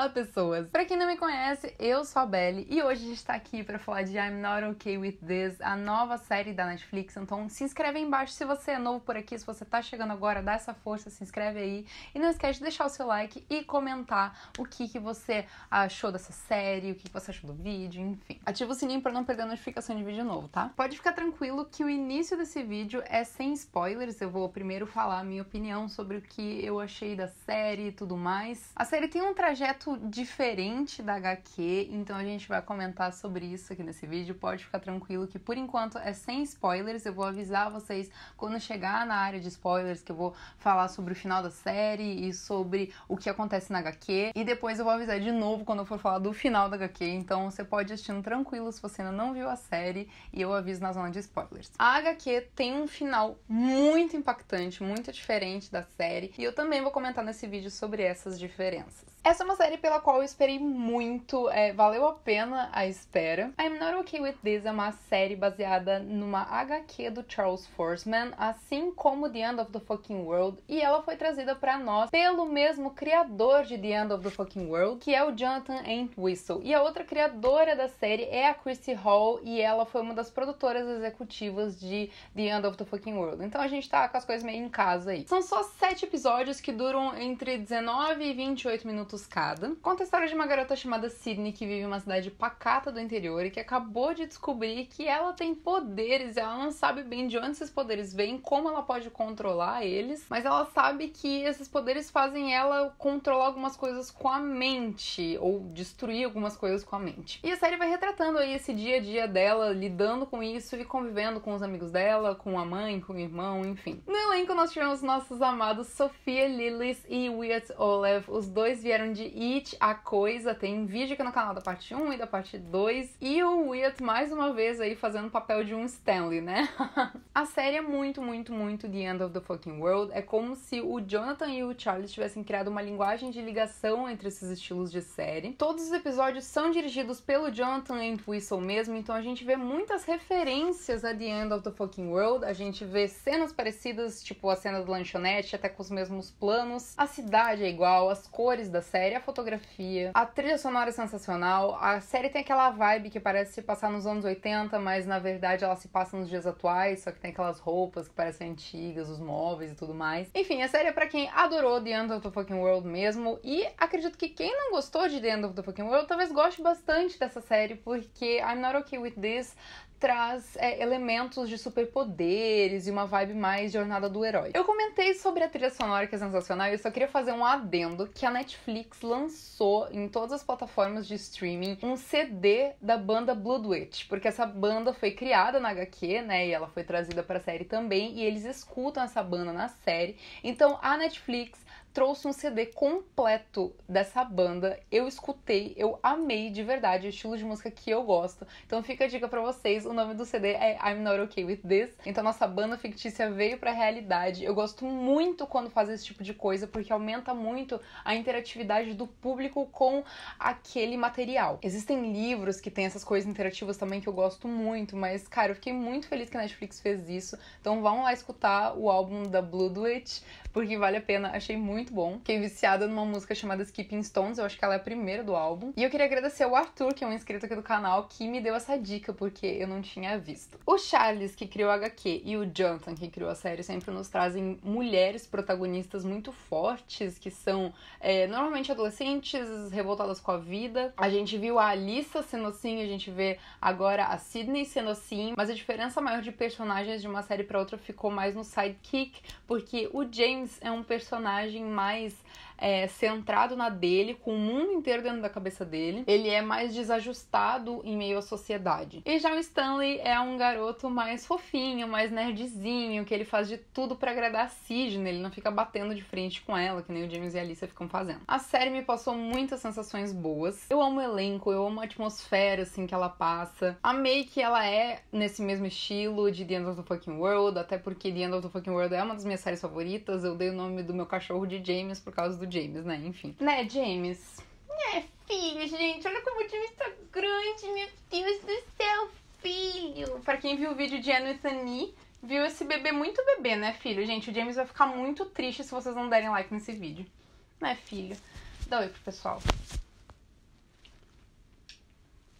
Olá, pessoas! Para quem não me conhece, eu sou a Belly e hoje a gente tá aqui para falar de I'm Not Okay With This, a nova série da Netflix. Então se inscreve aí embaixo se você é novo por aqui, se você tá chegando agora, dá essa força, se inscreve aí. E não esquece de deixar o seu like e comentar o que, que você achou dessa série, o que, que você achou do vídeo, enfim. Ativa o sininho para não perder a notificação de vídeo novo, tá? Pode ficar tranquilo que o início desse vídeo é sem spoilers, eu vou primeiro falar a minha opinião sobre o que eu achei da série e tudo mais. A série tem um trajeto muito diferente da HQ, então a gente vai comentar sobre isso aqui nesse vídeo. Pode ficar tranquilo que por enquanto é sem spoilers. Eu vou avisar vocês quando chegar na área de spoilers que eu vou falar sobre o final da série e sobre o que acontece na HQ. E depois eu vou avisar de novo quando eu for falar do final da HQ. Então você pode assistir tranquilo se você ainda não viu a série e eu aviso na zona de spoilers. A HQ tem um final muito impactante, muito diferente da série, e eu também vou comentar nesse vídeo sobre essas diferenças. Essa é uma série pela qual eu esperei muito, é, valeu a pena a espera. I'm Not Okay With This é uma série baseada numa HQ do Charles Forsman, assim como The End of the Fucking World, e ela foi trazida para nós pelo mesmo criador de The End of the Fucking World, que é o Jonathan Entwistle. E a outra criadora da série é a Chrissy Hall, e ela foi uma das produtoras executivas de The End of the Fucking World. Então a gente tá com as coisas meio em casa aí. São só sete episódios que duram entre 19 e 28 minutos Tuscada. Conta a história de uma garota chamada Sydney que vive em uma cidade pacata do interior e que acabou de descobrir que ela tem poderes ela não sabe bem de onde esses poderes vêm, como ela pode controlar eles, mas ela sabe que esses poderes fazem ela controlar algumas coisas com a mente ou destruir algumas coisas com a mente. E a série vai retratando aí esse dia a dia dela lidando com isso e convivendo com os amigos dela, com a mãe, com o irmão, enfim. No elenco nós tivemos nossos amados Sofia Lillis e Wyatt Olive, os dois vieram fizeram de It, a coisa, tem vídeo aqui no canal da parte 1 e da parte 2. E o Wyatt, mais uma vez, aí fazendo o papel de um Stanley, né? a série é muito, muito, muito The End of the Fucking World. É como se o Jonathan e o Charlie tivessem criado uma linguagem de ligação entre esses estilos de série. Todos os episódios são dirigidos pelo Jonathan e Whistle mesmo, então a gente vê muitas referências a The End of the Fucking World. A gente vê cenas parecidas, tipo a cena do lanchonete, até com os mesmos planos. A cidade é igual, as cores das série, a fotografia, a trilha sonora é sensacional. A série tem aquela vibe que parece se passar nos anos 80, mas na verdade ela se passa nos dias atuais, só que tem aquelas roupas que parecem antigas, os móveis e tudo mais. Enfim, a série é pra quem adorou The End of the Fucking World mesmo. E acredito que quem não gostou de The End of the Fucking World talvez goste bastante dessa série, porque I'm Not Okay With This traz é, elementos de superpoderes e uma vibe mais jornada do herói. Eu comentei sobre a trilha sonora que é sensacional e eu só queria fazer um adendo que a Netflix lançou em todas as plataformas de streaming um CD da banda Bloodwitch, porque essa banda foi criada na HQ, né, e ela foi trazida para a série também e eles escutam essa banda na série. Então a Netflix trouxe um CD completo dessa banda. Eu escutei, eu amei de verdade, é o estilo de música que eu gosto. Então fica a dica para vocês, o nome do CD é I'm Not Okay With This. Então nossa banda fictícia veio pra realidade. Eu gosto muito quando faz esse tipo de coisa, porque aumenta muito a interatividade do público com aquele material. Existem livros que tem essas coisas interativas também que eu gosto muito, mas cara, eu fiquei muito feliz que a Netflix fez isso. Então vão lá escutar o álbum da Blue Witch porque vale a pena, achei muito muito bom. Fiquei viciada numa música chamada Skipping Stones, eu acho que ela é a primeira do álbum. E eu queria agradecer ao Arthur, que é um inscrito aqui do canal, que me deu essa dica, porque eu não tinha visto. O Charles, que criou a HQ, e o Jonathan, que criou a série, sempre nos trazem mulheres protagonistas muito fortes, que são é, normalmente adolescentes, revoltadas com a vida. A gente viu a Alissa sendo assim, a gente vê agora a Sydney sendo assim, mas a diferença maior de personagens de uma série para outra ficou mais no sidekick, porque o James é um personagem mais é, centrado na dele, com o mundo inteiro dentro da cabeça dele. Ele é mais desajustado em meio à sociedade. E já o Stanley é um garoto mais fofinho, mais nerdzinho, que ele faz de tudo para agradar a Sidney, ele não fica batendo de frente com ela, que nem o James e a Alicia ficam fazendo. A série me passou muitas sensações boas. Eu amo o elenco, eu amo a atmosfera assim que ela passa. Amei que ela é nesse mesmo estilo de The End of the Fucking World, até porque The End of the Fucking World é uma das minhas séries favoritas. Eu dei o nome do meu cachorro de James por causa do James, né? Enfim. Né, James? É, filho, gente, olha como o James tá grande, meu Deus do céu, filho. Pra quem viu o vídeo de Anu e Sunny, viu esse bebê muito bebê, né, filho? Gente, o James vai ficar muito triste se vocês não derem like nesse vídeo. Né, filho? Dá oi pro pessoal.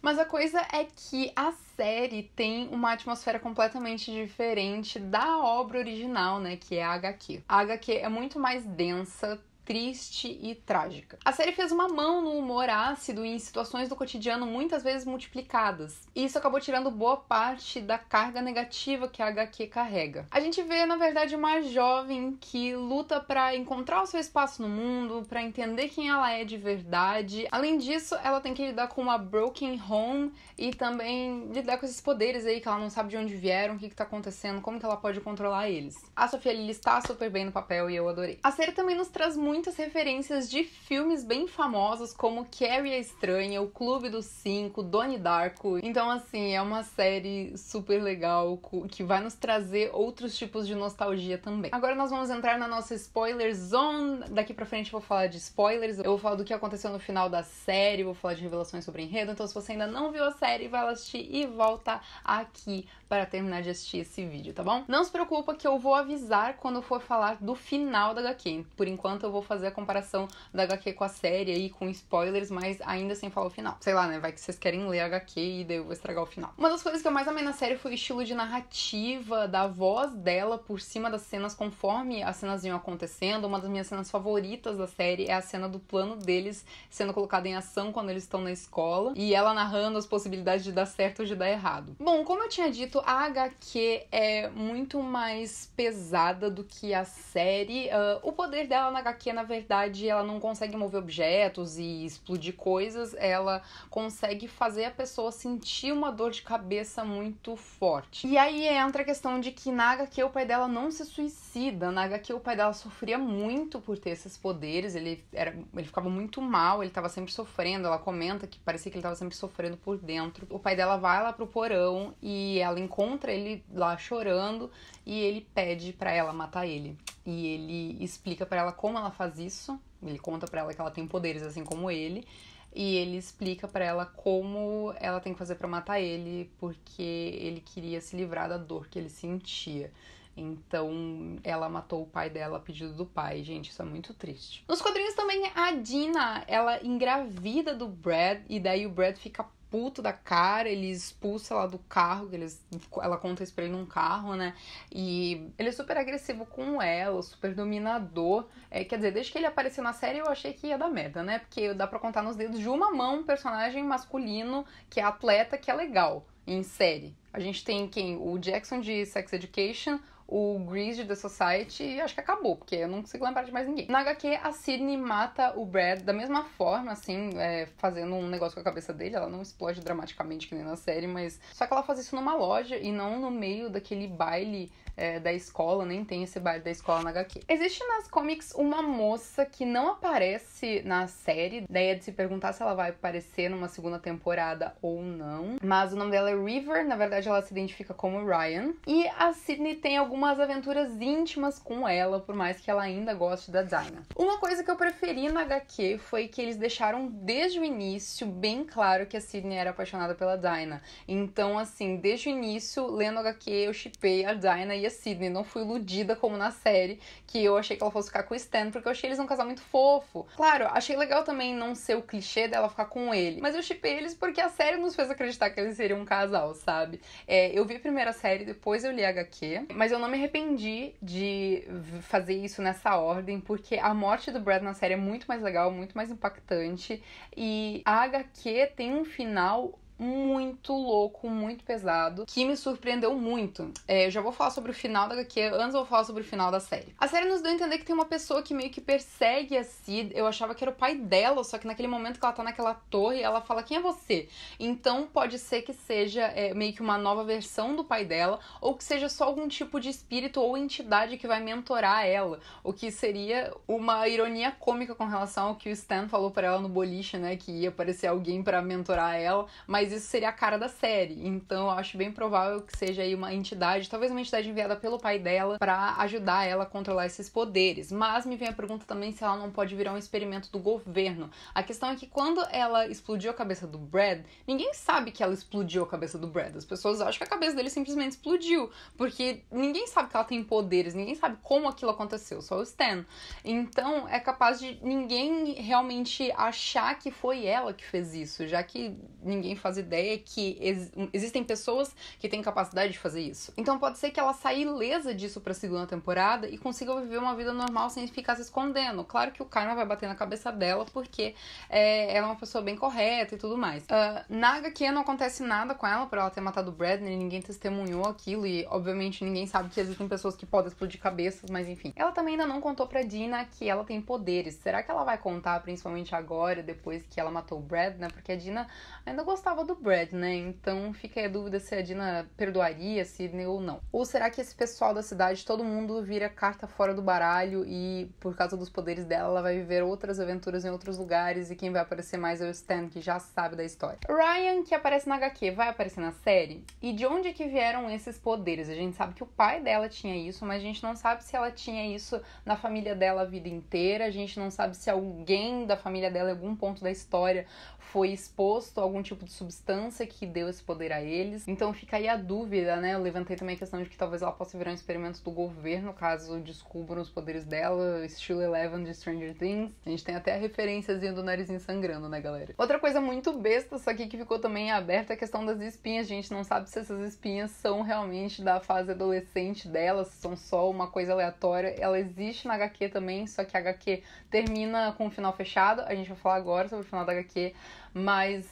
Mas a coisa é que a série tem uma atmosfera completamente diferente da obra original, né? Que é a HQ. A HQ é muito mais densa, triste e trágica. A série fez uma mão no humor ácido em situações do cotidiano muitas vezes multiplicadas, e isso acabou tirando boa parte da carga negativa que a HQ carrega. A gente vê, na verdade, uma jovem que luta para encontrar o seu espaço no mundo, para entender quem ela é de verdade. Além disso, ela tem que lidar com uma broken home e também lidar com esses poderes aí que ela não sabe de onde vieram, o que, que tá acontecendo, como que ela pode controlar eles. A Sofia Lili está super bem no papel e eu adorei. A série também nos traz muito muitas referências de filmes bem famosos como Carrie a Estranha, O Clube dos Cinco, Donnie Darko. Então, assim, é uma série super legal que vai nos trazer outros tipos de nostalgia também. Agora nós vamos entrar na nossa spoiler zone. Daqui pra frente eu vou falar de spoilers, eu vou falar do que aconteceu no final da série, vou falar de revelações sobre enredo. Então, se você ainda não viu a série, vai lá assistir e volta aqui para terminar de assistir esse vídeo, tá bom? Não se preocupa que eu vou avisar quando for falar do final da HQ. Por enquanto, eu vou vou fazer a comparação da HQ com a série aí, com spoilers, mas ainda sem falar o final. Sei lá, né? Vai que vocês querem ler a HQ e daí eu vou estragar o final. Uma das coisas que eu mais amei na série foi o estilo de narrativa da voz dela por cima das cenas conforme as cenas iam acontecendo. Uma das minhas cenas favoritas da série é a cena do plano deles sendo colocado em ação quando eles estão na escola e ela narrando as possibilidades de dar certo ou de dar errado. Bom, como eu tinha dito, a HQ é muito mais pesada do que a série. Uh, o poder dela na HQ na verdade ela não consegue mover objetos e explodir coisas, ela consegue fazer a pessoa sentir uma dor de cabeça muito forte. E aí entra a questão de que na HQ é o pai dela não se suicida suicida, na HQ o pai dela sofria muito por ter esses poderes, ele, era, ele ficava muito mal, ele estava sempre sofrendo. Ela comenta que parecia que ele estava sempre sofrendo por dentro. O pai dela vai lá pro porão e ela encontra ele lá chorando e ele pede para ela matar ele. E ele explica para ela como ela faz isso. Ele conta para ela que ela tem poderes assim como ele e ele explica para ela como ela tem que fazer para matar ele, porque ele queria se livrar da dor que ele sentia. Então, ela matou o pai dela a pedido do pai. Gente, isso é muito triste. Nos quadrinhos também, a Dina, ela engravida do Brad, e daí o Brad fica puto da cara, ele expulsa ela do carro, que eles, ela conta isso pra ele num carro, né? E ele é super agressivo com ela, super dominador. É, quer dizer, desde que ele apareceu na série eu achei que ia dar merda, né? Porque dá pra contar nos dedos de uma mão um personagem masculino que é atleta, que é legal em série. A gente tem quem? O Jackson de Sex Education, o Grease de The Society e acho que acabou, porque eu não consigo lembrar de mais ninguém. Na HQ, a Sidney mata o Brad da mesma forma, assim, é, fazendo um negócio com a cabeça dele. Ela não explode dramaticamente que nem na série, mas. Só que ela faz isso numa loja e não no meio daquele baile é, da escola, nem tem esse baile da escola na HQ. Existe nas comics uma moça que não aparece na série, daí é de se perguntar se ela vai aparecer numa segunda temporada ou não. Mas o nome dela é River, na verdade ela se identifica como Ryan. E a Sidney tem algum umas aventuras íntimas com ela, por mais que ela ainda goste da Dinah. Uma coisa que eu preferi na HQ foi que eles deixaram desde o início bem claro que a Sidney era apaixonada pela Dinah. Então, assim, desde o início, lendo HQ, eu chipei a Dinah e a Sidney. Não fui iludida como na série, que eu achei que ela fosse ficar com o Stan, porque eu achei eles um casal muito fofo. Claro, achei legal também não ser o clichê dela ficar com ele, mas eu chipei eles porque a série nos fez acreditar que eles seriam um casal, sabe? É, eu vi a primeira série, depois eu li a HQ, mas eu não me arrependi de fazer isso nessa ordem, porque a morte do Brad na série é muito mais legal, muito mais impactante. E a HQ tem um final muito louco, muito pesado, que me surpreendeu muito. É, eu já vou falar sobre o final da HQ, antes eu vou falar sobre o final da série. A série nos deu a entender que tem uma pessoa que meio que persegue a Cid, eu achava que era o pai dela, só que naquele momento que ela tá naquela torre, ela fala, quem é você? Então pode ser que seja é, meio que uma nova versão do pai dela, ou que seja só algum tipo de espírito ou entidade que vai mentorar ela, o que seria uma ironia cômica com relação ao que o Stan falou para ela no boliche, né, que ia aparecer alguém para mentorar ela, mas isso seria a cara da série. Então eu acho bem provável que seja aí uma entidade, talvez uma entidade enviada pelo pai dela para ajudar ela a controlar esses poderes. Mas me vem a pergunta também se ela não pode virar um experimento do governo. A questão é que quando ela explodiu a cabeça do Brad, ninguém sabe que ela explodiu a cabeça do Brad. As pessoas acham que a cabeça dele simplesmente explodiu, porque ninguém sabe que ela tem poderes, ninguém sabe como aquilo aconteceu, só o Stan. Então é capaz de ninguém realmente achar que foi ela que fez isso, já que ninguém faz faz ideia que ex existem pessoas que têm capacidade de fazer isso. Então pode ser que ela saia ilesa disso pra segunda temporada e consiga viver uma vida normal sem ficar se escondendo. Claro que o karma vai bater na cabeça dela porque é, ela é uma pessoa bem correta e tudo mais. Uh, na HQ não acontece nada com ela por ela ter matado o Bradley, ninguém testemunhou aquilo e obviamente ninguém sabe que existem pessoas que podem explodir cabeças, mas enfim. Ela também ainda não contou pra Dina que ela tem poderes. Será que ela vai contar principalmente agora, depois que ela matou o Brad, né? Porque a Dina ainda gostava do Brad, né? Então fica aí a dúvida se a Dina perdoaria Sidney né, ou não. Ou será que esse pessoal da cidade, todo mundo vira carta fora do baralho e por causa dos poderes dela, ela vai viver outras aventuras em outros lugares e quem vai aparecer mais é o Stan, que já sabe da história. Ryan, que aparece na HQ, vai aparecer na série? E de onde é que vieram esses poderes? A gente sabe que o pai dela tinha isso, mas a gente não sabe se ela tinha isso na família dela a vida inteira, a gente não sabe se alguém da família dela em algum ponto da história foi exposto a algum tipo de substância substância que deu esse poder a eles. Então fica aí a dúvida, né? Eu levantei também a questão de que talvez ela possa virar um experimento do governo caso descubram os poderes dela, estilo Eleven de Stranger Things. A gente tem até a referênciazinha do narizinho sangrando, né, galera? Outra coisa muito besta, só que que ficou também aberta é a questão das espinhas. A gente não sabe se essas espinhas são realmente da fase adolescente dela, se são só uma coisa aleatória. Ela existe na HQ também, só que a HQ termina com o um final fechado. A gente vai falar agora sobre o final da HQ, mas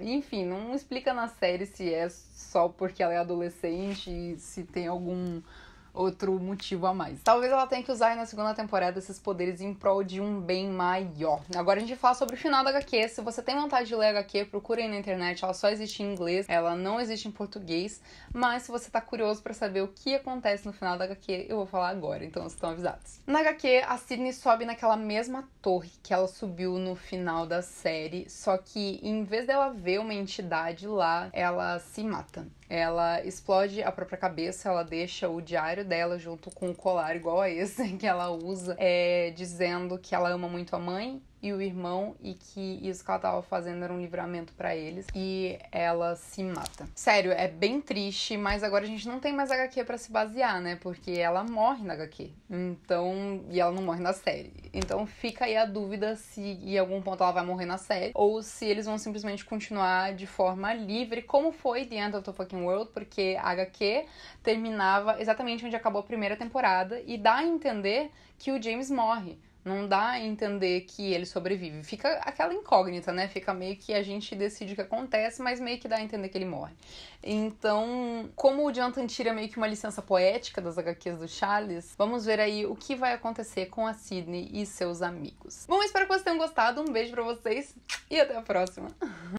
enfim, não explica na série se é só porque ela é adolescente, se tem algum outro motivo a mais. Talvez ela tenha que usar aí na segunda temporada esses poderes em prol de um bem maior. Agora a gente fala sobre o final da HQ. Se você tem vontade de ler HQ, procure aí na internet. Ela só existe em inglês, ela não existe em português. Mas se você tá curioso para saber o que acontece no final da HQ, eu vou falar agora, então vocês estão avisados. Na HQ, a Sidney sobe naquela mesma torre que ela subiu no final da série, só que em vez dela ver uma entidade lá, ela se mata. Ela explode a própria cabeça, ela deixa o diário dela junto com um colar igual a esse que ela usa, é, dizendo que ela ama muito a mãe e o irmão e que isso que ela tava fazendo era um livramento para eles e ela se mata. Sério, é bem triste, mas agora a gente não tem mais HQ para se basear, né? Porque ela morre na HQ. Então, e ela não morre na série. Então fica aí a dúvida se em algum ponto ela vai morrer na série ou se eles vão simplesmente continuar de forma livre, como foi The End of the Fucking World, porque a HQ terminava exatamente onde acabou a primeira temporada e dá a entender que o James morre. Não dá a entender que ele sobrevive. Fica aquela incógnita, né? Fica meio que a gente decide o que acontece, mas meio que dá a entender que ele morre. Então, como o Jonathan tira meio que uma licença poética das HQs do Charles, vamos ver aí o que vai acontecer com a Sidney e seus amigos. Bom, espero que vocês tenham gostado. Um beijo para vocês e até a próxima.